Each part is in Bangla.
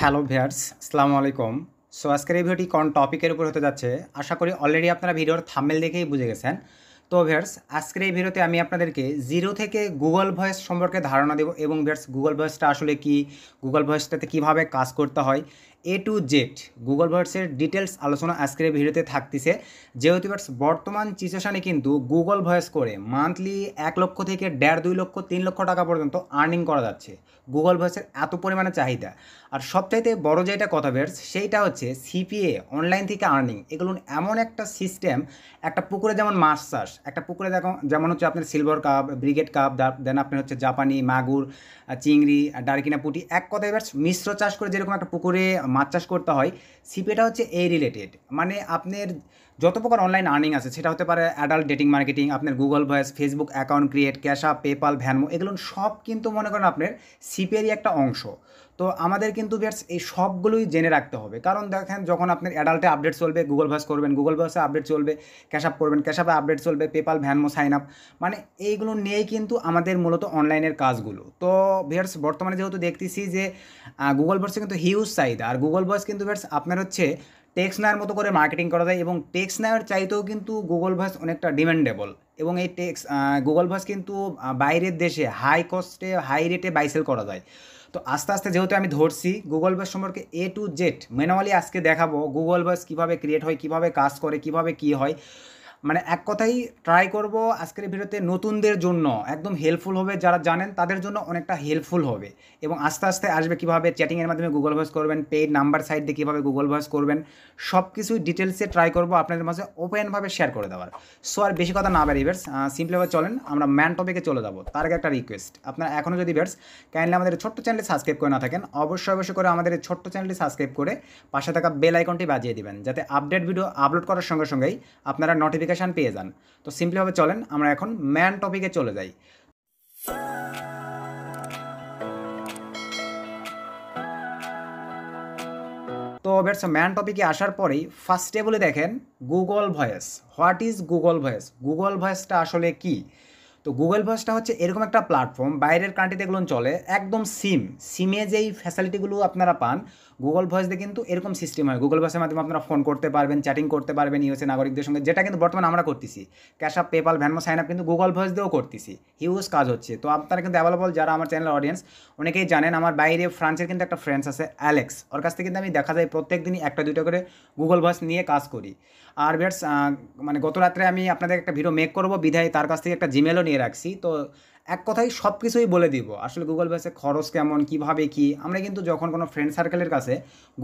হ্যালো ভিয়ার্স আসসালামু আলাইকুম সো আজকের এই ভিডিওটি কোন টপিকের উপর হতে যাচ্ছে আশা করি অলরেডি আপনারা ভিডিওর থাম্বেল দেখেই বুঝে গেছেন তো ভিয়ার্স আজকের এই ভিডিওতে আমি আপনাদেরকে জিরো থেকে গুগল ভয়েস সম্পর্কে ধারণা দেব এবং ভিয়ার্স গুগল ভয়েসটা আসলে কি গুগল ভয়েসটাতে কিভাবে কাজ করতে হয় এ টু জেড গুগল ভার্সের ডিটেলস আলোচনা আজকের ভিডিওতে থাকতেছে যেহেতু বর্তমান সিচুয়েশানে কিন্তু গুগল ভয়েস করে মান্থলি এক লক্ষ থেকে দেড় দুই লক্ষ তিন লক্ষ টাকা পর্যন্ত আর্নিং করা যাচ্ছে গুগল ভয়েসের এত পরিমাণে চাহিদা আর সবচাইতে বড় যেটা কথা বের সেইটা হচ্ছে সিপিএ অনলাইন থেকে আর্নিং এগুলো এমন একটা সিস্টেম একটা পুকুরে যেমন মাছ চাষ একটা পুকুরে দেখো যেমন হচ্ছে আপনার সিলভার কাপ ব্রিগেড কাপ দেন আপনার হচ্ছে জাপানি মাগুর চিংড়ি ডারকিনা পুটি এক কথা এবার মিশ্র চাষ করে যেরকম একটা পুকুরে মাছ চাষ করতে হয় সিপিএটা হচ্ছে এই রিলেটেড মানে আপনার যত প্রকার অনলাইন আর্নিং আছে সেটা হতে পারে অ্যাডাল্ট ডেটিং মার্কেটিং আপনার Google Voice Facebook account create Cash App PayPal Venmo এগুলো সব কিন্তু মনে করেন আপনার সিপিএরই একটা অংশ তো আমাদের কিন্তু বিয়ার্স এই সবগুলোই জেনে রাখতে হবে কারণ দেখেন যখন আপনার অ্যাডাল্টে আপডেট চলবে গুগল ভাস করবেন গুগল ভাসে আপডেট চলবে ক্যাশ আপ করবেন ক্যাশ আপে আপডেট চলবে পেপাল ভ্যানমো সাইন আপ মানে এইগুলো নিয়েই কিন্তু আমাদের মূলত অনলাইনের কাজগুলো তো ভেটস বর্তমানে যেহেতু দেখতেছি যে গুগল ভার্সে কিন্তু হিউজ চাহিদা আর গুগল ভার্স কিন্তু ভিয়ার্স আপনার হচ্ছে টেক্স নেওয়ার মতো করে মার্কেটিং করা যায় এবং টেক্স নেওয়ার চাইতেও কিন্তু গুগল ভাস অনেকটা ডিমেন্ডেবল এবং এই টেক্স গুগল ভাস কিন্তু বাইরের দেশে হাই কস্টে হাই রেটে বাইসেল করা যায় তো আস্তে আস্তে যেহেতু আমি ধরছি গুগল ভাস সম্পর্কে এ টু জেড ম্যানুয়ালি আজকে দেখাবো গুগল ভাস কীভাবে ক্রিয়েট হয় কীভাবে কাজ করে কীভাবে কী হয় মানে এক কথাই ট্রাই করব আজকের ভিডিওতে নতুনদের জন্য একদম হেল্পফুল হবে যারা জানেন তাদের জন্য অনেকটা হেল্পফুল হবে এবং আস্তে আস্তে আসবে কীভাবে চ্যাটিংয়ের মাধ্যমে গুগল ভয়েস করবেন পেইড নাম্বার সাইট দিয়ে কীভাবে গুগল ভয়েস করবেন সব কিছুই ডিটেলসে ট্রাই করব আপনাদের মাঝে ওপেনভাবে শেয়ার করে দেওয়ার সো আর বেশি কথা না বেরি ইভার্স সিম্পলিভাবে চলেন আমরা ম্যান টপিকে চলে যাবো তার আগে একটা রিকোয়েস্ট আপনারা এখনও যদি ভিউয়ার্স কাইন্ডলি আমাদের ছোট্ট চ্যানেলে সাবস্ক্রাইব করে না থাকেন অবশ্যই অবশ্যই করে আমাদের ছোট্ট চ্যানেলটি সাবস্ক্রাইব করে পাশে থাকা বেল আইকনটি বাজিয়ে দেবেন যাতে আপডেট ভিডিও আপলোড করার সঙ্গে সঙ্গেই আপনারা নোটিফিকেশন নোটিফিকেশান পেয়ে যান তো সিম্পলিভাবে চলেন আমরা এখন ম্যান টপিকে চলে যাই তো বেটস ম্যান টপিকে আসার পরেই ফার্স্ট টেবলে দেখেন Google Voice what is Google Voice Google ভয়েসটা আসলে কী তো গুগল ভয়েসটা হচ্ছে এরকম একটা প্ল্যাটফর্ম বাইরের কান্ট্রিতে এগুলো চলে একদম সিম সিমে যেই ফ্যাসিলিটিগুলো আপনারা পান গুগল ভয়েস দিয়ে কিন্তু এরকম সিস্টেম হয় গুগল ভয়েসের মাধ্যমে আপনারা ফোন করতে পারবেন চ্যাটিং করতে পারবেন ইউএসএ নাগরিকদের সঙ্গে যেটা কিন্তু বর্তমানে আমরা করতেছি Cash App PayPal Venmo sign up কিন্তু গুগল ভয়েস দিয়েও করতেছি হিউজ কাজ হচ্ছে তো আপনারা কিন্তু অ্যাভেলেবল যারা আমার চ্যানেল অডিয়েন্স অনেকেই জানেন আমার বাইরে ফ্রান্সের কিন্তু একটা ফ্রেন্ডস আছে অ্যালেক্স ওর কাছ থেকে কিন্তু আমি দেখা যায় প্রত্যেক দিনই একটা দুটো করে গুগল ভয়েস নিয়ে কাজ করি আর বিয়ার্স মানে গত রাত্রে আমি আপনাদের একটা ভিডিও মেক করবো বিধায় তার কাছ থেকে একটা জিমেলও নিয়ে রাখছি তো এক কথায় সব কিছুই বলে দিব আসলে গুগল ভয়েসে খরচ কেমন কিভাবে কি আমরা কিন্তু যখন কোনো ফ্রেন্ড সার্কেলের কাছে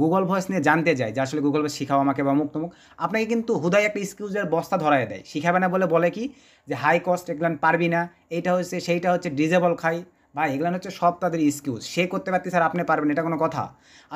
গুগল ভয়েস নিয়ে জানতে যাই যে আসলে গুগল ভয়েস শিখাও আমাকে বা মুখ তমুক আপনাকে কিন্তু হুদায় একটা স্কিউজের বস্তা ধরায় দেয় শিখাবে না বলে বলে কি যে হাই কস্ট এগুলো পারবি না এইটা হচ্ছে সেইটা হচ্ছে ডিজেবল খাই ভাই এগুলো হচ্ছে সব তাদের স্কিউজ সে করতে পারতি স্যার আপনি পারবেন এটা কোনো কথা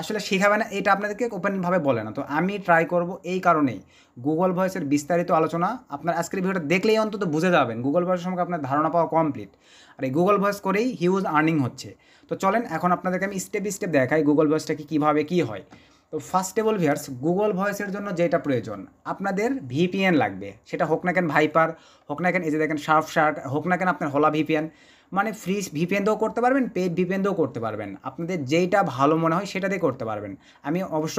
আসলে শেখাবে না এটা আপনাদেরকে ওপেনভাবে বলে না তো আমি ট্রাই করব এই কারণেই গুগল ভয়েসের বিস্তারিত আলোচনা আপনার আজকের ভিডিওটা দেখলেই অন্তত বুঝে যাবেন গুগল ভয়েসের সম্পর্কে আপনার ধারণা পাওয়া কমপ্লিট আর এই গুগল ভয়েস করেই হিউজ আর্নিং হচ্ছে তো চলেন এখন আপনাদেরকে আমি স্টেপ স্টেপ দেখাই গুগল ভয়েসটাকে কীভাবে কী হয় তো ফার্স্ট অল ভিয়ার্স গুগল ভয়েসের জন্য যেটা প্রয়োজন আপনাদের ভিপিএন লাগবে সেটা হোক না কেন ভাইপার হোক না কেন এই যে দেখেন শার্প শার্ট হোক না কেন আপনার হোলা ভিপিএন মানে ফ্রি ভিপেনতেও করতে পারবেন পেড ভিপেনতেও করতে পারবেন আপনাদের যেইটা ভালো মনে হয় সেটা দিয়ে করতে পারবেন আমি অবশ্য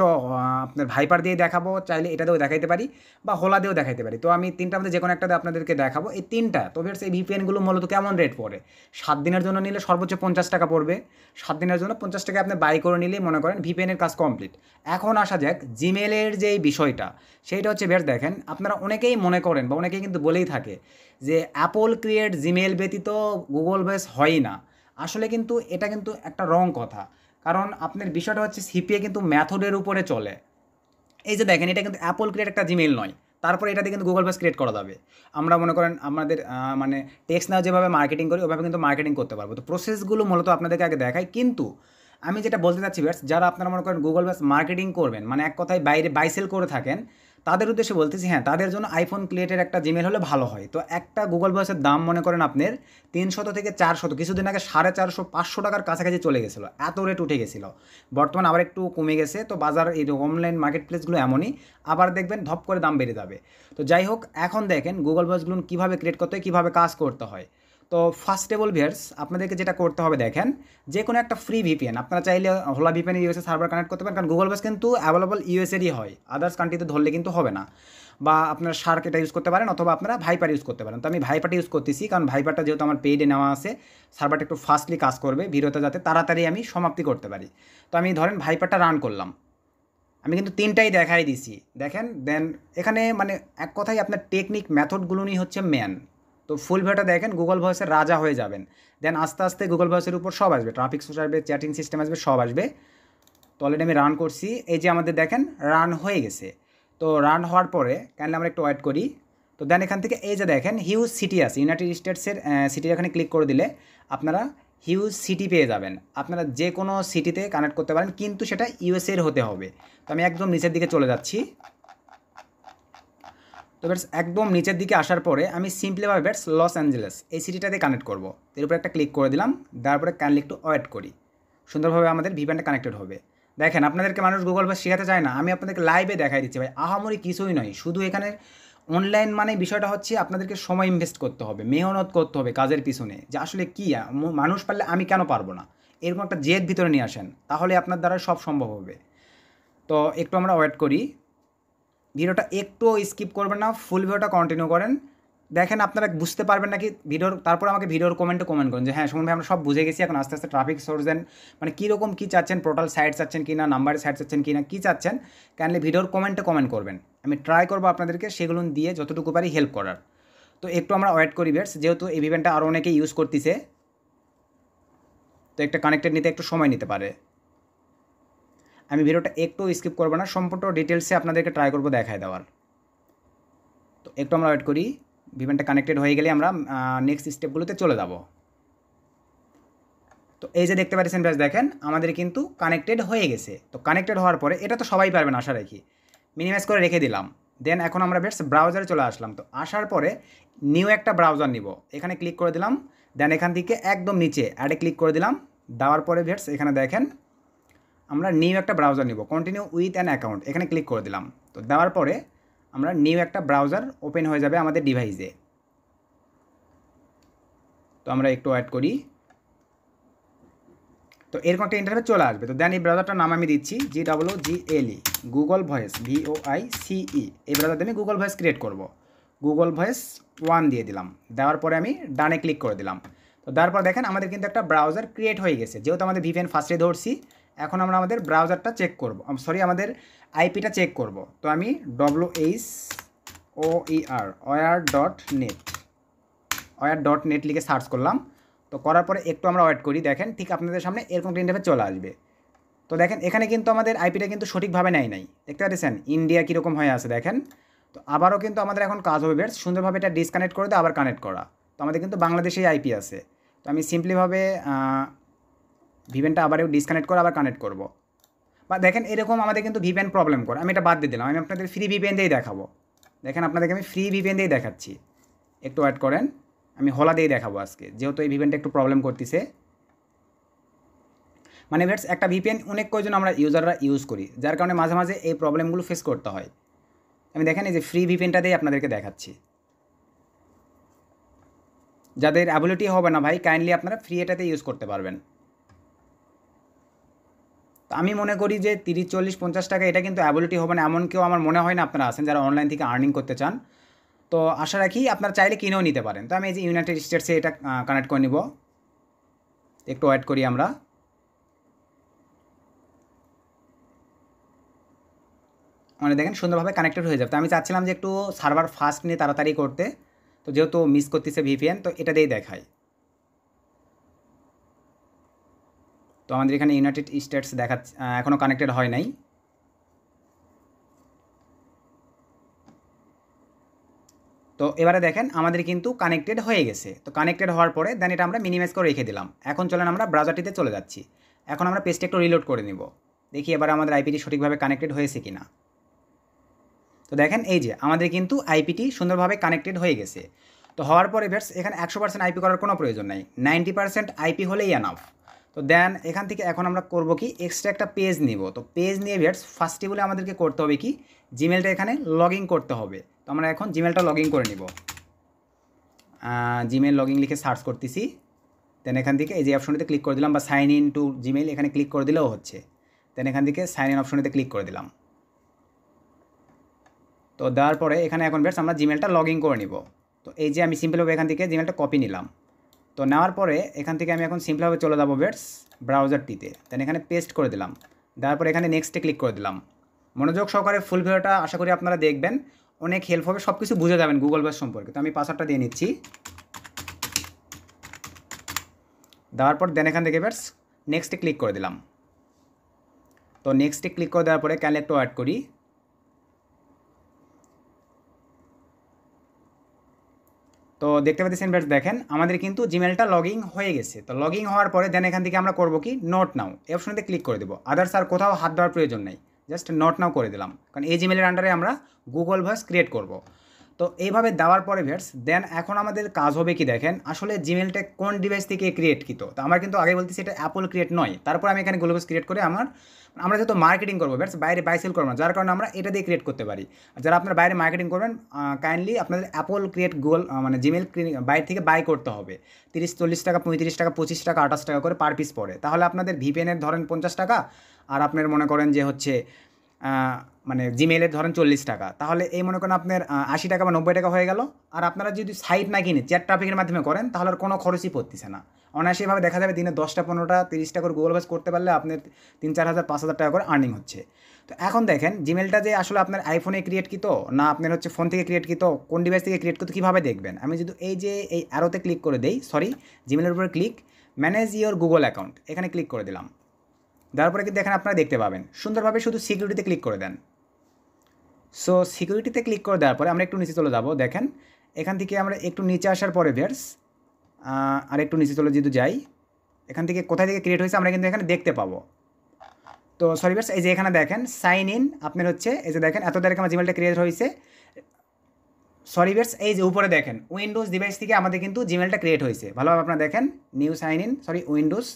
আপনার ভাইপার দিয়ে দেখাবো চাইলে এটাতেও দেখাইতে পারি বা হোলা দিয়েও দেখাইতে পারি তো আমি তিনটা আমাদের যে কোনো একটাতে আপনাদেরকে দেখাবো এই তিনটা তো ভিয়ার্স এই ভিপিএনগুলো মূলত কেমন রেট পড়ে সাত দিনের জন্য নিলে সর্বোচ্চ পঞ্চাশ টাকা পড়বে সাত দিনের জন্য পঞ্চাশ টাকা আপনি বাই করে নিলে মনে করেন ভিপিএনের কাজ কমপ্লিট এখন আসা যাক জিমেলের যে বিষয়টা সেইটা হচ্ছে ভেট দেখেন আপনারা অনেকেই মনে করেন বা অনেকেই কিন্তু বলেই থাকে যে অ্যাপল ক্রিয়েট জিমেল ব্যতীত গুগল সিম্পল ভয়েস হয়ই না আসলে কিন্তু এটা কিন্তু একটা রং কথা কারণ আপনার বিষয়টা হচ্ছে সিপিএ কিন্তু ম্যাথডের উপরে চলে এই যে দেখেন এটা কিন্তু অ্যাপল ক্রিয়েট একটা জিমেল নয় তারপরে দিয়ে কিন্তু গুগল ভয়েস ক্রিয়েট করা যাবে আমরা মনে করেন আমাদের মানে টেক্স নাও যেভাবে মার্কেটিং করি ওভাবে কিন্তু মার্কেটিং করতে পারবো তো প্রসেসগুলো মূলত আপনাদেরকে আগে দেখাই কিন্তু আমি যেটা বলতে চাচ্ছি ব্যাটস যারা আপনারা মনে করেন গুগল পেস মার্কেটিং করবেন মানে এক কথায় বাইরে বাইসেল করে থাকেন তাদের উদ্দেশ্যে বলতেছি হ্যাঁ তাদের জন্য আইফোন ক্রিয়েটের একটা জিমেল হলে ভালো হয় তো একটা গুগল বয়সের দাম মনে করেন আপনার তিনশত থেকে চারশত কিছুদিন আগে সাড়ে চারশো পাঁচশো টাকার কাছাকাছি চলে গেছিলো এত রেট উঠে গেছিলো বর্তমানে আবার একটু কমে গেছে তো বাজার এই অনলাইন মার্কেট প্লেসগুলো এমনই আবার দেখবেন ধপ করে দাম বেড়ে যাবে তো যাই হোক এখন দেখেন গুগল বয়সগুলো কীভাবে ক্রিয়েট করতে হয় কীভাবে কাজ করতে হয় তো ফার্স্ট ভিয়ার্স আপনাদেরকে যেটা করতে হবে দেখেন যে কোনো একটা ফ্রি ভিপিএন আপনারা চাইলে হোলা ভিপিএন ইউএসএ সার্ভার কানেক্ট করতে পারেন কারণ গুগল বাস কিন্তু অ্যাভেলেবল ইউএসএরই হয় আদার্স কান্ট্রিতে ধরলে কিন্তু হবে না বা আপনারা শার্ক এটা ইউজ করতে পারেন অথবা আপনারা ভাইপার ইউজ করতে পারেন তো আমি ভাইপারটা ইউজ করতেছি কারণ ভাইপারটা যেহেতু আমার পেইডে নেওয়া আছে সার্ভারটা একটু ফাস্টলি কাজ করবে ভিডিওটা যাতে তাড়াতাড়ি আমি সমাপ্তি করতে পারি তো আমি ধরেন ভাইপারটা রান করলাম আমি কিন্তু তিনটাই দেখাই দিছি দেখেন দেন এখানে মানে এক কথাই আপনার টেকনিক মেথডগুলো নিয়ে হচ্ছে ম্যান তো ফুল ভিডিওটা দেখেন গুগল ভয়েসের রাজা হয়ে যাবেন দেন আস্তে আস্তে গুগল ভয়েসের উপর সব আসবে ট্রাফিক সোর্স আসবে চ্যাটিং সিস্টেম আসবে সব আসবে তো অলরেডি আমি রান করছি এই যে আমাদের দেখেন রান হয়ে গেছে তো রান হওয়ার পরে কেন আমরা একটু ওয়েট করি তো দেন এখান থেকে এই যে দেখেন হিউজ সিটি আছে ইউনাইটেড স্টেটসের সিটি এখানে ক্লিক করে দিলে আপনারা হিউজ সিটি পেয়ে যাবেন আপনারা যে কোনো সিটিতে কানেক্ট করতে পারেন কিন্তু সেটা ইউএসএর হতে হবে তো আমি একদম নিচের দিকে চলে যাচ্ছি তো ব্যাটস একদম নিচের দিকে আসার পরে আমি সিম্পলিভাবে ব্যাটস লস অ্যাঞ্জেলেস এই সিটিটাতে কানেক্ট করব এর উপরে একটা ক্লিক করে দিলাম তারপরে কাইন্ডলি একটু ওয়েট করি সুন্দরভাবে আমাদের ভিপ্যানটা কানেক্টেড হবে দেখেন আপনাদেরকে মানুষ গুগল ভাই শেখাতে চায় না আমি আপনাদেরকে লাইভে দেখাই দিচ্ছি ভাই আহামরি কিছুই নয় শুধু এখানে অনলাইন মানে বিষয়টা হচ্ছে আপনাদেরকে সময় ইনভেস্ট করতে হবে মেহনত করতে হবে কাজের পিছনে যে আসলে কী মানুষ পারলে আমি কেন পারবো না এরকম একটা জেদ ভিতরে নিয়ে আসেন তাহলে আপনার দ্বারা সব সম্ভব হবে তো একটু আমরা ওয়েট করি ভিডিওটা একটুও স্কিপ করবেন না ফুল ভিডিওটা কন্টিনিউ করেন দেখেন আপনারা বুঝতে পারবেন নাকি ভিডিওর তারপর আমাকে ভিডিওর কমেন্টে কমেন্ট করুন যে হ্যাঁ সুমন ভাই আমরা সব বুঝে গেছি এখন আস্তে আস্তে ট্রাফিক সোর্স দেন মানে কীরকম কী চাচ্ছেন টোটাল সাইট চাচ্ছেন কি না নাম্বার সাইট চাচ্ছেন কি না কী চাচ্ছেন কাইন্ডলি ভিডিওর কমেন্টে কমেন্ট করবেন আমি ট্রাই করবো আপনাদেরকে সেগুলো দিয়ে যতটুকু পারি হেল্প করার তো একটু আমরা ওয়েট করি বেটস যেহেতু এই ইভেন্টটা আরও অনেকে ইউজ করতেছে তো একটা কানেক্টেড নিতে একটু সময় নিতে পারে আমি ভিডিওটা একটু স্কিপ করবো না সম্পূর্ণ ডিটেলসে আপনাদেরকে ট্রাই করবো দেখায় দেওয়ার তো একটু আমরা ওয়েট করি ভিভেনটা কানেক্টেড হয়ে গেলে আমরা নেক্সট স্টেপগুলোতে চলে যাব তো এই যে দেখতে পাচ্ছেন ব্যাস দেখেন আমাদের কিন্তু কানেক্টেড হয়ে গেছে তো কানেক্টেড হওয়ার পরে এটা তো সবাই পারবেন আশা রাখি মিনিমাইজ করে রেখে দিলাম দেন এখন আমরা বেশ ব্রাউজারে চলে আসলাম তো আসার পরে নিউ একটা ব্রাউজার নিব এখানে ক্লিক করে দিলাম দেন এখান থেকে একদম নিচে অ্যাডে ক্লিক করে দিলাম দেওয়ার পরে ভেটস এখানে দেখেন আমরা নিউ একটা ব্রাউজার নিব কন্টিনিউ উইথ অ্যান অ্যাকাউন্ট এখানে ক্লিক করে দিলাম তো দেওয়ার পরে আমরা নিউ একটা ব্রাউজার ওপেন হয়ে যাবে আমাদের ডিভাইসে তো আমরা একটু অ্যাড করি তো এরকম একটা ইন্টারভেস চলে আসবে তো দেন এই ব্রাউজারটার নাম আমি দিচ্ছি G W G L E Google Voice V O I C E এই ব্রাউজারতে আমি গুগল ভয়েস ক্রিয়েট করব গুগল ভয়েস ওয়ান দিয়ে দিলাম দেওয়ার পরে আমি ডানে ক্লিক করে দিলাম তো তারপর দেখেন আমাদের কিন্তু একটা ব্রাউজার ক্রিয়েট হয়ে গেছে যেহেতু আমাদের ভিভেন ফার্স্টে ধরছি এখন আমরা আমাদের ব্রাউজারটা চেক করব সরি আমাদের আইপিটা চেক করব তো আমি W H O E R whoer dot net whoer dot net লিখে সার্চ করলাম তো করার পরে একটু আমরা ওয়েট করি দেখেন ঠিক আপনাদের সামনে এরকম একটা চলে আসবে তো দেখেন এখানে কিন্তু আমাদের আইপিটা কিন্তু সঠিকভাবে নেয় নাই দেখতে পাচ্ছেন ইন্ডিয়া কীরকম হয়ে আছে দেখেন তো আবারও কিন্তু আমাদের এখন কাজ হবে বেশ সুন্দরভাবে এটা ডিসকানেক্ট করে দেয় আবার কানেক্ট করা তো আমাদের কিন্তু বাংলাদেশেই আইপি আছে তো আমি সিম্পলিভাবে ভিভেনটা আবার ডিসকানেক্ট করে আবার কানেক্ট করব বা দেখেন এরকম আমাদের কিন্তু ভিভেন প্রবলেম করে আমি এটা বাদ দিয়ে দিলাম আমি আপনাদের ফ্রি ভিভেন দিয়েই দেখাবো দেখেন আপনাদেরকে আমি ফ্রি ভিভেন দিয়েই দেখাচ্ছি একটু অ্যাড করেন আমি হলা দিয়েই দেখাবো আজকে যেহেতু এই ভিভেনটা একটু প্রবলেম করতেছে মানে ভেটস একটা ভিপিএন অনেক কয়জন আমরা ইউজাররা ইউজ করি যার কারণে মাঝে মাঝে এই প্রবলেমগুলো ফেস করতে হয় আমি দেখেন এই যে ফ্রি ভিপিএনটা দিয়ে আপনাদেরকে দেখাচ্ছি যাদের অ্যাবিলিটি হবে না ভাই কাইন্ডলি আপনারা ফ্রি এটাতে ইউজ করতে পারবেন তো আমি মনে করি যে তিরিশ চল্লিশ পঞ্চাশ টাকা এটা কিন্তু অ্যাবিলিটি হবে না এমন কেউ আমার মনে হয় না আপনারা আছেন যারা অনলাইন থেকে আর্নিং করতে চান তো আশা রাখি আপনারা চাইলে কিনেও নিতে পারেন তো আমি এই যে ইউনাইটেড স্টেটসে এটা কানেক্ট করে নিব একটু ওয়েট করি আমরা মানে দেখেন সুন্দরভাবে কানেক্টেড হয়ে যাবে তো আমি চাচ্ছিলাম যে একটু সার্ভার ফাস্ট নিয়ে তাড়াতাড়ি করতে তো যেহেতু মিস করতেছে ভিপিএন তো এটা দিয়েই দেখায় তো আমাদের এখানে ইউনাইটেড স্টেটস দেখা এখনও কানেক্টেড হয় নাই তো এবারে দেখেন আমাদের কিন্তু কানেক্টেড হয়ে গেছে তো কানেক্টেড হওয়ার পরে দেন এটা আমরা মিনিমাইজ করে রেখে দিলাম এখন চলেন আমরা ব্রাউজারটিতে চলে যাচ্ছি এখন আমরা পেজটা একটু রিলোড করে নিব দেখি এবার আমাদের আইপিটি সঠিকভাবে কানেক্টেড হয়েছে কি না তো দেখেন এই যে আমাদের কিন্তু আইপিটি সুন্দরভাবে কানেক্টেড হয়ে গেছে তো হওয়ার পরে ভেটস এখানে একশো পার্সেন্ট আইপি করার কোনো প্রয়োজন নাই নাইনটি পার্সেন্ট আইপি হলেই অ্যানাফ তো দেন এখান থেকে এখন আমরা করব কি এক্সট্রা একটা পেজ নিব তো পেজ নিয়ে ভেটস ফার্স্টে বলে আমাদেরকে করতে হবে কি জিমেলটা এখানে লগ করতে হবে তো আমরা এখন জিমেলটা লগ করে নিব জিমেল লগ লিখে সার্চ করতেছি দেন এখান থেকে এই যে অপশনটিতে ক্লিক করে দিলাম বা সাইন ইন টু জিমেল এখানে ক্লিক করে দিলেও হচ্ছে দেন এখান থেকে সাইন ইন অপশনটিতে ক্লিক করে দিলাম তো দেওয়ার পরে এখানে এখন ভেটস আমরা জিমেলটা লগ করে নিব তো এই যে আমি সিম্পলভাবে এখান থেকে জিমেলটা কপি নিলাম তো নেওয়ার পরে এখান থেকে আমি এখন সিম্পলভাবে চলে যাবো বেটস ব্রাউজারটিতে দেন এখানে পেস্ট করে দিলাম দেওয়ার পরে এখানে নেক্সটে ক্লিক করে দিলাম মনোযোগ সহকারে ফুল ভিডিওটা আশা করি আপনারা দেখবেন অনেক হেল্প হবে সব কিছু বুঝে যাবেন গুগল ব্যাস সম্পর্কে তো আমি পাসওয়ার্ডটা দিয়ে নিচ্ছি দেওয়ার পর দেন এখান থেকে বেটস নেক্সটে ক্লিক করে দিলাম তো নেক্সটে ক্লিক করে দেওয়ার পরে ক্যান একটু অ্যাড করি দেখতে পাচ্ছেন ব্যাটস দেখেন আমাদের কিন্তু জিমেলটা লগিং হয়ে গেছে তো লগিং হওয়ার পরে দেন এখান থেকে আমরা করবো কি নোট নাও এই অপশনতে ক্লিক করে দেবো আদার্স আর কোথাও হাত দেওয়ার প্রয়োজন নেই জাস্ট নোট নাও করে দিলাম কারণ এই জিমেলের আন্ডারে আমরা গুগল ভয়েস ক্রিয়েট করবো তো এইভাবে দেওয়ার পরে ভেটস দেন এখন আমাদের কাজ হবে কি দেখেন আসলে জিমেলটা কোন ডিভাইস থেকে ক্রিয়েট কিত তো আমার কিন্তু আগে বলতেছি এটা অ্যাপল ক্রিয়েট নয় তারপর আমি এখানে গ্লোবস ক্রিয়েট করে আমার আমরা যেহেতু মার্কেটিং করবো ভেটস বাইরে বাই সেল করবো না যার কারণে আমরা এটা দিয়ে ক্রিয়েট করতে পারি যারা আপনার বাইরে মার্কেটিং করবেন কাইন্ডলি আপনাদের অ্যাপল ক্রিয়েট গুগল মানে জিমেল বাইরে থেকে বাই করতে হবে তিরিশ চল্লিশ টাকা পঁয়ত্রিশ টাকা পঁচিশ টাকা আঠাশ টাকা করে পার পিস পড়ে তাহলে আপনাদের ভিপিএনের ধরেন পঞ্চাশ টাকা আর আপনার মনে করেন যে হচ্ছে মানে জিমেলের ধরেন চল্লিশ টাকা তাহলে এই মনে করেন আপনার আশি টাকা বা নব্বই টাকা হয়ে গেল আর আপনারা যদি সাইট না কিনে চ্যাট ট্রাফিকের মাধ্যমে করেন তাহলে আর কোনো খরচই পড়তেছে না অনায়াসীভাবে দেখা যাবে দিনে দশটা পনেরোটা তিরিশটা করে গুগল বাস করতে পারলে আপনার তিন চার হাজার পাঁচ হাজার টাকা করে আর্নিং হচ্ছে তো এখন দেখেন জিমেলটা যে আসলে আপনার আইফোনে ক্রিয়েট কিত না আপনার হচ্ছে ফোন থেকে ক্রিয়েট কিত কোন ডিভাইস থেকে ক্রিয়েট করতে কীভাবে দেখবেন আমি যদি এই যে এই অ্যারোতে ক্লিক করে দেই সরি জিমেলের উপরে click manage your Google account এখানে ক্লিক করে দিলাম তারপরে কিন্তু এখানে আপনারা দেখতে পাবেন সুন্দরভাবে শুধু সিকিউরিটিতে ক্লিক করে দেন সো সিকিউরিটিতে ক্লিক করে দেওয়ার পরে আমরা একটু নিচে চলে যাব দেখেন এখান থেকে আমরা একটু নিচে আসার পরে ভেরস আর একটু নিচে চলে যেহেতু যাই এখান থেকে কোথায় থেকে ক্রিয়েট হয়েছে আমরা কিন্তু এখানে দেখতে পাবো তো সরি ভিয়ার্স এই যে এখানে দেখেন সাইন ইন আপনার হচ্ছে এই যে দেখেন এত তারিখে আমার জিমেলটা ক্রিয়েট হয়েছে সরি ভিয়ার্স এই যে উপরে দেখেন উইন্ডোজ ডিভাইস থেকে আমাদের কিন্তু জিমেলটা ক্রিয়েট হয়েছে ভালোভাবে আপনারা দেখেন new sign in sorry windows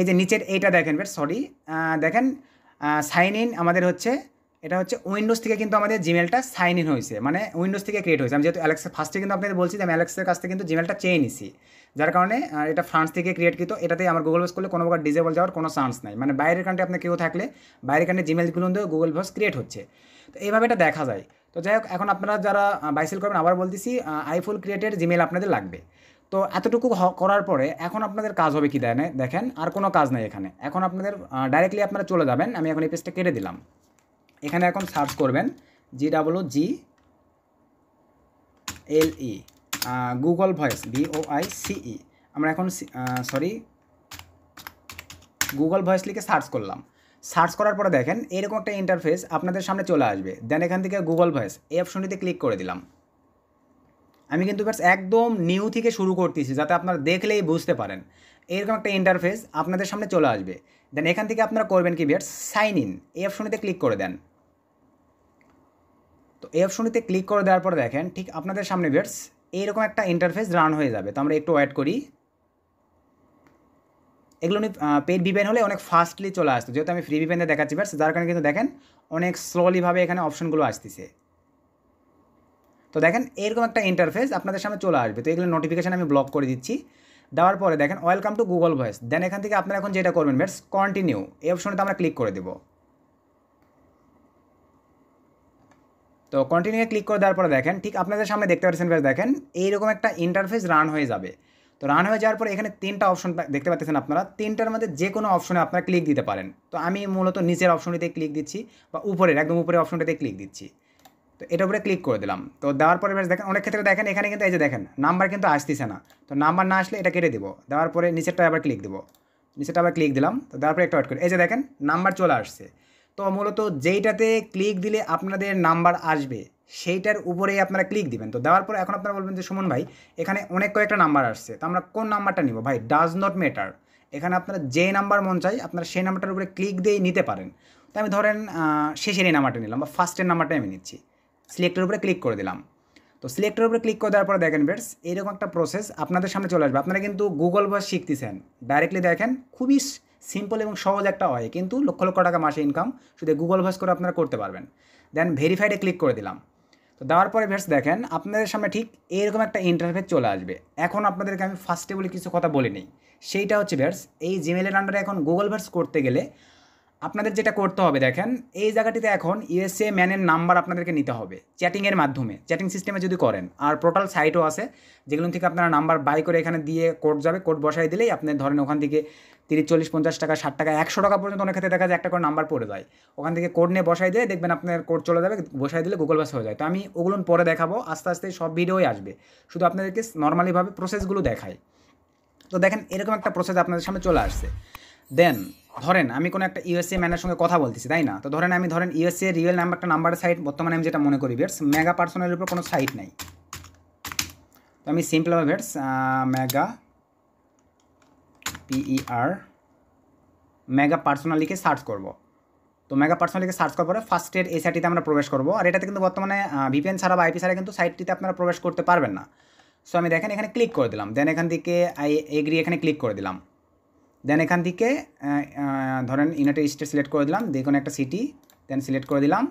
এই যে নিচের এইটা দেখেন সরি দেখেন সাইন ইন আমাদের হচ্ছে এটা হচ্ছে উইন্ডোজ থেকে কিন্তু আমাদের জিমেলটা সাইন ইন হয়েছে মানে উইন্ডোজ থেকে ক্রিয়েট হয়েছে আমি যেহেতু অ্যালেক্সের ফার্স্টে কিন্তু আপনাদের বলছি যে আমি অ্যালেক্সের কাছ থেকে কিন্তু জিমেলটা চেয়ে নিছি যার কারণে এটা ফ্রান্স থেকে ক্রিয়েট কিন্তু এটাতে আমার গুগল বস করলে কোনো প্রকার ডিজেবল যাওয়ার কোনো চান্স নাই মানে বাইরের কান্ট্রি আপনার কেউ থাকলে বাইরের কান্ট্রি জিমেলগুলো কিন্তু গুগল ভস ক্রিয়েট হচ্ছে তো এইভাবে এটা দেখা যায় তো যাই হোক এখন আপনারা যারা বাইসেল করবেন আবার বলতেছি আইফুল ক্রিয়েটেড জিমেল আপনাদের লাগবে তো এতটুকু করার পরে এখন আপনাদের কাজ হবে কি দেয় দেখেন আর কোনো কাজ নাই এখানে এখন আপনাদের ডাইরেক্টলি আপনারা চলে যাবেন আমি এখন এই পেজটা কেটে দিলাম এখানে এখন সার্চ করবেন G W G L E Google Voice I C E আমরা এখন সরি গুগল ভয়েস লিখে সার্চ করলাম সার্চ করার পরে দেখেন এরকম একটা ইন্টারফেস আপনাদের সামনে চলে আসবে দেন এখান থেকে গুগল ভয়েস এই অপশনটিতে ক্লিক করে দিলাম আমি কিন্তু ব্যাটস একদম নিউ থেকে শুরু করতেছি যাতে আপনারা দেখলেই বুঝতে পারেন এরকম একটা ইন্টারফেস আপনাদের সামনে চলে আসবে দেন এখান থেকে আপনারা করবেন কি বিয়ার্স সাইন ইন এই অপশনিতে ক্লিক করে দেন তো এই অপশনিতে ক্লিক করে দেওয়ার পর দেখেন ঠিক আপনাদের সামনে বিয়ার্স এইরকম একটা ইন্টারফেস রান হয়ে যাবে তো আমরা একটু ওয়েট করি এগুলো নিয়ে পেড ভিপেন হলে অনেক ফাস্টলি চলে আসতো যেহেতু আমি ফ্রি ভিপেনে দেখাচ্ছি ব্যাস যার কারণে কিন্তু দেখেন অনেক স্লোলিভাবে এখানে অপশনগুলো আসতেছে তো দেখেন এরকম একটা ইন্টারফেস আপনাদের সামনে চলে আসবে তো এগুলো নোটিফিকেশান আমি ব্লক করে দিচ্ছি দেওয়ার পরে দেখেন welcome to Google Voice then এখান থেকে আপনারা এখন যেটা করবেন ব্যাটস কন্টিনিউ এই অপশনটা আমরা ক্লিক করে দেবো তো কন্টিনিউ ক্লিক করে দেওয়ার পরে দেখেন ঠিক আপনাদের সামনে দেখতে পাচ্ছেন বেশ দেখেন এইরকম একটা ইন্টারফেস রান হয়ে যাবে তো রান হয়ে যাওয়ার পরে এখানে তিনটা অপশন দেখতে পাচ্ছেন আপনারা তিনটার মধ্যে যে কোনো অপশনে আপনারা ক্লিক দিতে পারেন তো আমি মূলত নিচের অপশনটিতে ক্লিক দিচ্ছি বা উপরের একদম উপরের অপশনটিতে ক্লিক দিচ্ছি তো এটার উপরে ক্লিক করে দিলাম তো দেওয়ার পরে ব্যাস দেখেন অনেক ক্ষেত্রে দেখেন এখানে কিন্তু এই যে দেখেন নাম্বার কিন্তু আসতেছে না তো নাম্বার না আসলে এটা কেটে দেবো দেওয়ার পরে নিচেরটা আবার ক্লিক দেবো নিচেরটা আবার ক্লিক দিলাম তো পরে একটা ওয়েট করি এই যে দেখেন নাম্বার চলে আসছে তো মূলত যেইটাতে ক্লিক দিলে আপনাদের নাম্বার আসবে সেইটার উপরেই আপনারা ক্লিক দিবেন তো দেওয়ার পর এখন আপনারা বলবেন যে সুমন ভাই এখানে অনেক কয়েকটা নাম্বার আসছে তো আমরা কোন নাম্বারটা নিব ভাই ডাজ নট ম্যাটার এখানে আপনারা যে নাম্বার মন চাই আপনারা সেই নাম্বারটার উপরে ক্লিক দিয়ে নিতে পারেন তো আমি ধরেন শেষের এই নাম্বারটা নিলাম বা ফার্স্টের নাম্বারটাই আমি নিচ্ছি সিলেক্টের উপরে ক্লিক করে দিলাম তো সিলেক্টের উপরে ক্লিক করে দেওয়ার পরে দেখেন বেটস এরকম একটা প্রসেস আপনাদের সামনে চলে আসবে আপনারা কিন্তু গুগল ভয়েস শিখতেছেন ডাইরেক্টলি দেখেন খুবই সিম্পল এবং সহজ একটা হয় কিন্তু লক্ষ লক্ষ টাকা মাসে ইনকাম শুধু গুগল ভয়েস করে আপনারা করতে পারবেন দেন ভেরিফাইডে ক্লিক করে দিলাম তো দেওয়ার পরে ভেটস দেখেন আপনাদের সামনে ঠিক এরকম একটা ইন্টারফেস চলে আসবে এখন আপনাদেরকে আমি ফার্স্টে বলে কিছু কথা বলিনি সেইটা হচ্ছে ভ্যাটস এই জিমেলের আন্ডারে এখন গুগল ভার্স করতে গেলে আপনাদের যেটা করতে হবে দেখেন এই জায়গাটিতে এখন ইউএসএ ম্যানের নাম্বার আপনাদেরকে নিতে হবে চ্যাটিংয়ের মাধ্যমে চ্যাটিং সিস্টেমে যদি করেন আর পোর্টাল সাইটও আছে যেগুলো থেকে আপনারা নাম্বার বাই করে এখানে দিয়ে কোড যাবে কোড বসাই দিলেই আপনি ধরেন ওখান থেকে তিরিশ চল্লিশ পঞ্চাশ টাকা ষাট টাকা একশো টাকা পর্যন্ত অনেক ক্ষেত্রে দেখা যায় একটা করে নাম্বার পড়ে যায় ওখান থেকে কোড নিয়ে বসাই দিয়ে দেখবেন আপনার কোড চলে যাবে বসাই দিলে গুগল বাস হয়ে যায় তো আমি ওগুলো পরে দেখাবো আস্তে আস্তে সব ভিডিওই আসবে শুধু আপনাদেরকে নর্মালিভাবে প্রসেসগুলো দেখায় তো দেখেন এরকম একটা প্রসেস আপনাদের সামনে চলে আসছে দেন ধরেন আমি কোনো একটা ইউএসএ ম্যানের সঙ্গে কথা বলতেছি তাই না তো ধরেন আমি ধরেন ইউএসএ রিয়েল নাম্বার একটা নাম্বারের সাইট বর্তমানে আমি যেটা মনে করি বেটস মেগা পার্সোনালের উপর কোনো সাইট নাই তো আমি সিম্পলভাবে ভিয়ার্স মেগা পিইআর মেগা পার্সোনাল লিখে সার্চ করব তো মেগা পার্সোনাল লিখে সার্চ করার পরে ফার্স্ট এড এই সাইটটিতে আমরা প্রবেশ করব আর এটাতে কিন্তু বর্তমানে ভিপিএন ছাড়া বা আইপি ছাড়া কিন্তু সাইটটিতে আপনারা প্রবেশ করতে পারবেন না সো আমি দেখেন এখানে ক্লিক করে দিলাম দেন এখান থেকে আই এগ্রি এখানে ক্লিক করে দিলাম দেন এখান থেকে ধরেন ইউনাইটেড স্টেট সিলেক্ট করে দিলাম যে কোনো একটা সিটি দেন সিলেক্ট করে দিলাম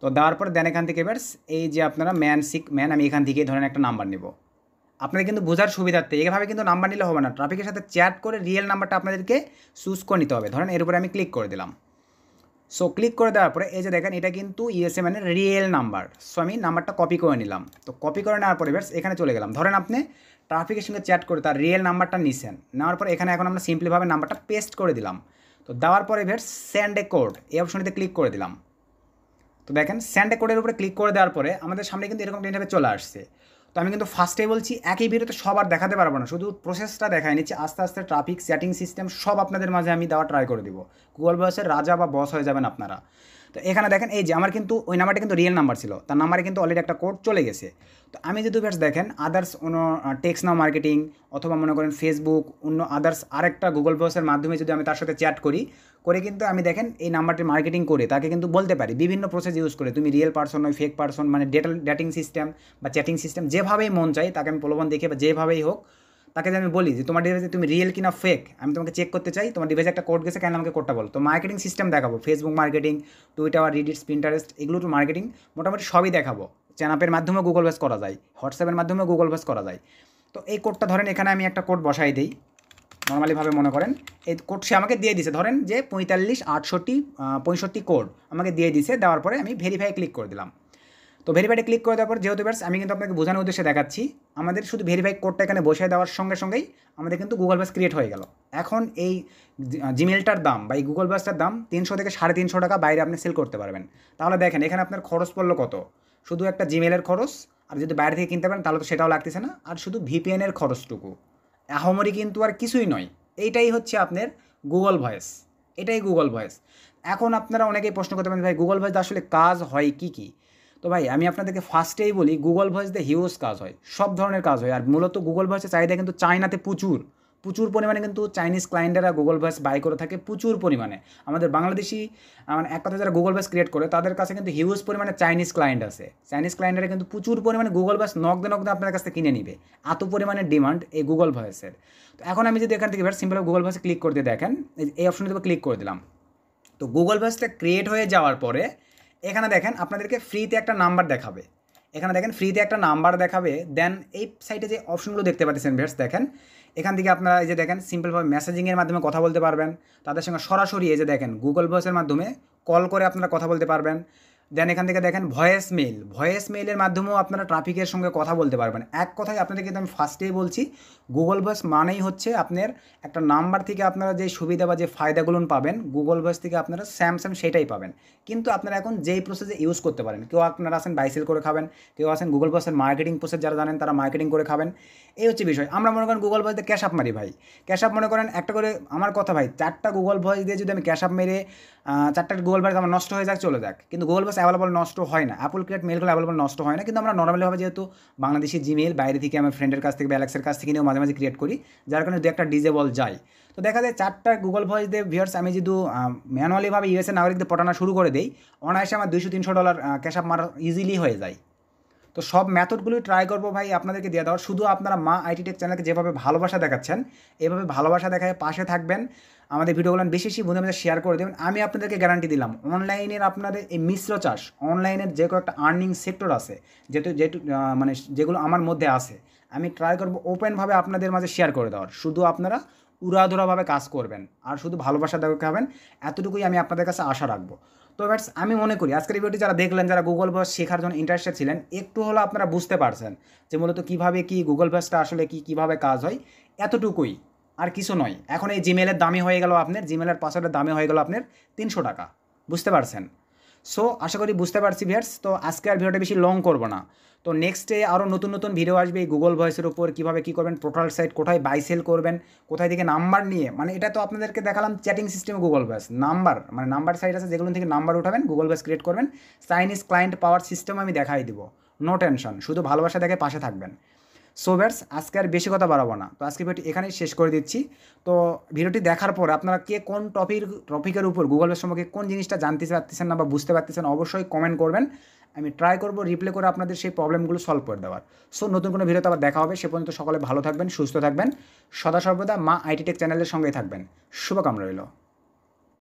তো দেওয়ার পর দেন এখান থেকে এবার এই যে আপনারা ম্যান সিক ম্যান আমি এখান থেকে ধরেন একটা নাম্বার নেব আপনাদের কিন্তু বোঝার সুবিধার্থে এইভাবে কিন্তু নাম্বার নিলে হবে না ট্রাফিকের সাথে চ্যাট করে রিয়েল নাম্বারটা আপনাদেরকে চুজ করে নিতে হবে ধরেন এর উপরে আমি ক্লিক করে দিলাম সো ক্লিক করে দেওয়ার পরে এই যে দেখেন এটা কিন্তু ইএসএ মানে রিয়েল নাম্বার সো আমি নাম্বারটা কপি করে নিলাম তো কপি করে নেওয়ার পরে এবার এখানে চলে গেলাম ধরেন আপনি ট্রাফিকের সঙ্গে চ্যাট করে তার রিয়েল নাম্বারটা নিছেন নেওয়ার পর এখানে এখন আমরা সিম্পলিভাবে নাম্বারটা পেস্ট করে দিলাম তো দেওয়ার পরে এবার স্যান্ড এ কোড এই অপশনটিতে ক্লিক করে দিলাম তো দেখেন স্যান্ড এ কোডের উপরে ক্লিক করে দেওয়ার পরে আমাদের সামনে কিন্তু এরকম টেনভাবে চলে আসছে তো আমি কিন্তু ফার্স্টেই বলছি একই ভিডিওতে সবার দেখাতে পারবো না শুধু প্রসেসটা দেখায় নিচ্ছি আস্তে আস্তে ট্রাফিক সেটিং সিস্টেম সব আপনাদের মাঝে আমি দেওয়া ট্রাই করে দিব গুগল বসের রাজা বা বস হয়ে যাবেন আপনারা তো এখানে দেখেন এই যে আমার কিন্তু ওই নাম্বারটা কিন্তু রিয়েল নাম্বার ছিল তার নাম্বারে কিন্তু অলরেডি একটা কোড চলে গেছে তো আমি যদি ভ্যাটস দেখেন আদার্স অন্য টেক্স নাও মার্কেটিং অথবা মনে করেন ফেসবুক অন্য আদার্স আরেকটা গুগল বসের মাধ্যমে যদি আমি তার সাথে চ্যাট করি করে কিন্তু আমি দেখেন এই নাম্বারটি মার্কেটিং করে তাকে কিন্তু বলতে পারি বিভিন্ন প্রসেস ইউজ করে তুমি রিয়েল পার্সন নয় ফেক পার্সন মানে ডেটা ডেটিং সিস্টেম বা চ্যাটিং সিস্টেম যেভাবেই মন চাই তাকে আমি প্রলোভন দেখে বা যেভাবেই হোক তাকে যে আমি বলি যে তোমার ডিভাইসে তুমি রিয়েল কিনা ফেক আমি তোমাকে চেক করতে চাই তোমার ডিভাইসে একটা কোড গেছে কেন আমাকে কোডটা বলো তো মার্কেটিং সিস্টেম দেখাবো Facebook marketing Twitter Reddits Pinterest এগুলো তো মার্কেটিং মোটামুটি সবই দেখাবো চ্যানাপের মাধ্যমে গুগল ভেস করা যায় হোয়াটসঅ্যাপের মাধ্যমে গুগল ভেস করা যায় তো এই কোডটা ধরেন এখানে আমি একটা কোড বসাই দিই নর্মালিভাবে মনে করেন এই কোড সে আমাকে দিয়ে দিছে ধরেন যে পঁয়তাল্লিশ আটষট্টি পঁয়ষট্টি কোড আমাকে দিয়ে দিছে দেওয়ার পরে আমি ভেরিফাই ক্লিক করে দিলাম তো ভেরিফাইডে ক্লিক করে দেওয়ার পর যেহেতু ব্যাস আমি কিন্তু আপনাকে বোঝানোর উদ্দেশ্যে দেখাচ্ছি আমাদের শুধু ভেরিফাই কোডটা এখানে বসে দেওয়ার সঙ্গে সঙ্গেই আমাদের কিন্তু গুগল বাস ক্রিয়েট হয়ে গেল এখন এই জিমেলটার দাম বা এই গুগল বাসটার দাম তিনশো থেকে সাড়ে তিনশো টাকা বাইরে আপনি সেল করতে পারবেন তাহলে দেখেন এখানে আপনার খরচ পড়লো কত শুধু একটা জিমেলের খরচ আর যদি বাইরে থেকে কিনতে পারেন তাহলে তো সেটাও লাগতেছে না আর শুধু ভিপিএনের খরচটুকু আহমরি কিন্তু আর কিছুই নয় এইটাই হচ্ছে আপনার গুগল ভয়েস এটাই গুগল ভয়েস এখন আপনারা অনেকেই প্রশ্ন করতে পারেন ভাই গুগল ভয়েস আসলে কাজ হয় কি কী তো ভাই আমি আপনাদেরকে ফার্স্টেই বলি গুগল ভয়েস দিয়ে হিউজ কাজ হয় সব ধরনের কাজ হয় আর মূলত গুগল ভয়েসের চাহিদা কিন্তু চায়নাতে প্রচুর প্রচুর পরিমাণে কিন্তু চাইনিজ ক্লায়েন্টেরা গুগল ভয়েস বাই করে থাকে প্রচুর পরিমাণে আমাদের বাংলাদেশি মানে এক কথা যারা গুগল ভয়েস ক্রিয়েট করে তাদের কাছে কিন্তু হিউজ পরিমাণে চাইনিজ ক্লায়েন্ট আছে চাইনিজ ক্লায়েন্টেরা কিন্তু প্রচুর পরিমাণে গুগল ভয়েস নগদে নগদে আপনার কাছ থেকে কিনে নিবে এত পরিমাণে ডিমান্ড এই গুগল ভয়েসের তো এখন আমি যদি এখান থেকে এবার সিম্পল গুগল ভয়েসে ক্লিক করতে দেখেন এই অপশনটি ক্লিক করে দিলাম তো গুগল ভয়েসটা ক্রিয়েট হয়ে যাওয়ার পরে এখানে দেখেন আপনাদেরকে ফ্রিতে একটা নাম্বার দেখাবে এখানে দেখেন ফ্রিতে একটা নাম্বার দেখাবে দেন এই সাইটে যে অপশনগুলো দেখতে পাচ্ছেন ভেটস দেখেন এখান থেকে আপনারা এই যে দেখেন সিম্পলভাবে মেসেজিংয়ের মাধ্যমে কথা বলতে পারবেন তাদের সঙ্গে সরাসরি এই যে দেখেন গুগল ভয়েসের মাধ্যমে কল করে আপনারা কথা বলতে পারবেন দেন এখান থেকে দেখেন ভয়েস মেল ভয়েস মেলের মাধ্যমেও আপনারা ট্রাফিকের সঙ্গে কথা বলতে পারবেন এক কথায় আপনাদেরকে আমি ফার্স্টেই বলছি গুগল ভয়েস মানেই হচ্ছে আপনার একটা নাম্বার থেকে আপনারা যে সুবিধা বা যে ফায়দাগুলো পাবেন গুগল ভয়েস থেকে আপনারা স্যামসাং সেটাই পাবেন কিন্তু আপনারা এখন যেই প্রসেসে ইউজ করতে পারেন কেউ আপনারা আসেন বাইসেল করে খাবেন কেউ আসেন গুগল ভয়েসের মার্কেটিং প্রসেস যারা জানেন তারা মার্কেটিং করে খাবেন এই হচ্ছে বিষয় আমরা মনে করেন গুগল ভয়েসে ক্যাশ আপ মারি ভাই ক্যাশ আপ মনে করেন একটা করে আমার কথা ভাই চারটা গুগল ভয়েস দিয়ে যদি আমি ক্যাশ আপ মেরে চারটা গুগল বাস আমার নষ্ট হয়ে যাক চলে যাক কিন্তু গুগল বাস অ্যাভেলেবল নষ্ট হয় না অ্যাপল ক্রিয়েট মেলগুলো অ্যাভেলেবল নষ্ট হয় না কিন্তু আমরা নর্মালিভাবে যেহেতু বাংলাদেশি জিমেল বাইরে থেকে আমার ফ্রেন্ডের কাছ থেকে বা অ্যালেক্সের কাছ থেকে নিয়েও মাঝে মাঝে ক্রিয়েট করি যার কারণে দু একটা ডিজেবল যায় তো দেখা যায় চারটা গুগল ভয়েস দিয়ে ভিওয়ার্স আমি যদি ম্যানুয়ালিভাবে ইউএসএ নাগরিকদের পটানো শুরু করে দিই অনায়াসে আমার দুইশো তিনশো ডলার ক্যাশ আপ মারা ইজিলি হয়ে যায় তো সব মেথডগুলোই ট্রাই করবো ভাই আপনাদেরকে দিয়ে দেওয়ার শুধু আপনারা মা আইটি টেক চ্যানেলকে যেভাবে ভালোবাসা দেখাচ্ছেন এভাবে ভালোবাসা দেখায় পাশে থাকবেন আমাদের ভিডিওগুলো বেশি বেশি বন্ধুদের মধ্যে শেয়ার করে দেবেন আমি আপনাদেরকে গ্যারান্টি দিলাম অনলাইনের আপনাদের এই মিশ্র চাষ অনলাইনের যে কয়েকটা আর্নিং সেক্টর আছে যেহেতু যেটু মানে যেগুলো আমার মধ্যে আছে আমি ট্রাই করবো ওপেনভাবে আপনাদের মাঝে শেয়ার করে দেওয়ার শুধু আপনারা উড়াধুরাভাবে কাজ করবেন আর শুধু ভালোবাসা দেখাবেন এতটুকুই আমি আপনাদের কাছে আশা রাখবো তো ব্যাটস আমি মনে করি আজকের ভিডিওটি যারা দেখলেন যারা গুগল বস শেখার জন্য ইন্টারেস্টেড ছিলেন একটু হলো আপনারা বুঝতে পারছেন যে মূলত কীভাবে কি গুগল বসটা আসলে কি কিভাবে কাজ হয় এতটুকুই আর কিছু নয় এখন এই জিমেলের দামে হয়ে গেল আপনার জিমেলের পাসওয়ার্ডের দামে হয়ে গেল আপনার তিনশো টাকা বুঝতে পারছেন সো আশা করি বুঝতে পারছি ভিয়ার্স তো আজকে আর ভিডিওটা বেশি লং করবো না তো নেক্সটে আরও নতুন নতুন ভিডিও আসবে গুগল ভয়েসের উপর কীভাবে কী করবেন টোটাল সাইট কোথায় বাই সেল করবেন কোথায় থেকে নাম্বার নিয়ে মানে এটা তো আপনাদেরকে দেখালাম চ্যাটিং সিস্টেমে গুগল ভয়েস নাম্বার মানে নাম্বার সাইট আছে যেগুলো থেকে নাম্বার উঠাবেন গুগল ভয়েস ক্রিয়েট করবেন চাইনিজ ক্লায়েন্ট পাওয়ার সিস্টেম আমি দেখাই দেবো নো টেনশন শুধু ভালোবাসা দেখে পাশে থাকবেন সো ব্যাটস আজকে আর বেশি কথা বাড়াবো না তো আজকে ভিডিওটি এখানেই শেষ করে দিচ্ছি তো ভিডিওটি দেখার পর আপনারা কে কোন টপিক টপিকের উপর গুগলের সম্পর্কে কোন জিনিসটা জানতে পারতেছেন না বা বুঝতে পারতেছেন অবশ্যই কমেন্ট করবেন আমি ট্রাই করব রিপ্লে করে আপনাদের সেই প্রবলেমগুলো সলভ করে দেওয়ার সো নতুন কোনো ভিডিওতে আবার দেখা হবে সে পর্যন্ত সকলে ভালো থাকবেন সুস্থ থাকবেন সদা সর্বদা মা আইটি টেক চ্যানেলের সঙ্গেই থাকবেন শুভকাম রইল